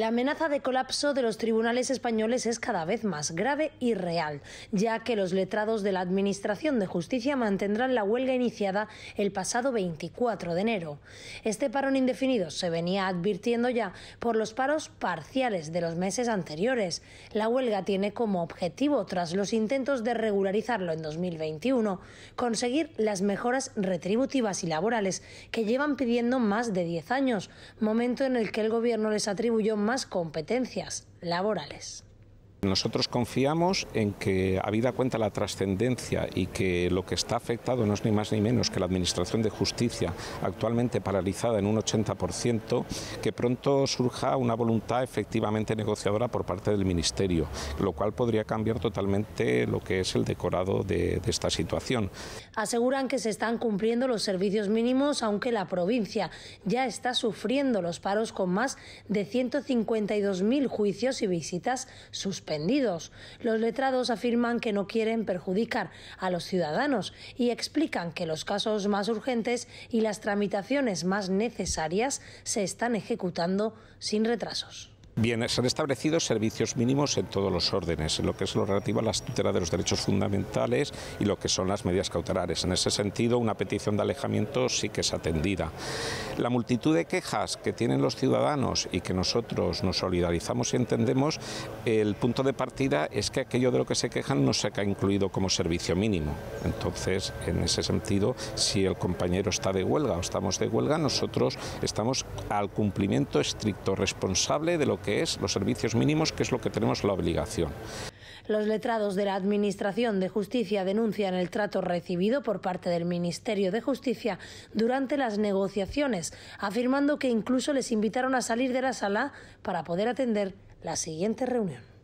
La amenaza de colapso de los tribunales españoles es cada vez más grave y real, ya que los letrados de la Administración de Justicia mantendrán la huelga iniciada el pasado 24 de enero. Este parón indefinido se venía advirtiendo ya por los paros parciales de los meses anteriores. La huelga tiene como objetivo, tras los intentos de regularizarlo en 2021, conseguir las mejoras retributivas y laborales que llevan pidiendo más de 10 años, momento en el que el Gobierno les atribuyó más más competencias laborales. Nosotros confiamos en que, habida cuenta la trascendencia y que lo que está afectado no es ni más ni menos que la Administración de Justicia, actualmente paralizada en un 80%, que pronto surja una voluntad efectivamente negociadora por parte del Ministerio, lo cual podría cambiar totalmente lo que es el decorado de, de esta situación. Aseguran que se están cumpliendo los servicios mínimos, aunque la provincia ya está sufriendo los paros con más de 152.000 juicios y visitas suspendidas. Los letrados afirman que no quieren perjudicar a los ciudadanos y explican que los casos más urgentes y las tramitaciones más necesarias se están ejecutando sin retrasos. Bien, se han establecido servicios mínimos en todos los órdenes, en lo que es lo relativo a la tutela de los derechos fundamentales y lo que son las medidas cautelares. En ese sentido, una petición de alejamiento sí que es atendida. La multitud de quejas que tienen los ciudadanos y que nosotros nos solidarizamos y entendemos, el punto de partida es que aquello de lo que se quejan no se ha incluido como servicio mínimo. Entonces, en ese sentido, si el compañero está de huelga o estamos de huelga, nosotros estamos al cumplimiento estricto, responsable de lo que es los servicios mínimos, que es lo que tenemos la obligación. Los letrados de la Administración de Justicia denuncian el trato recibido por parte del Ministerio de Justicia durante las negociaciones, afirmando que incluso les invitaron a salir de la sala para poder atender la siguiente reunión.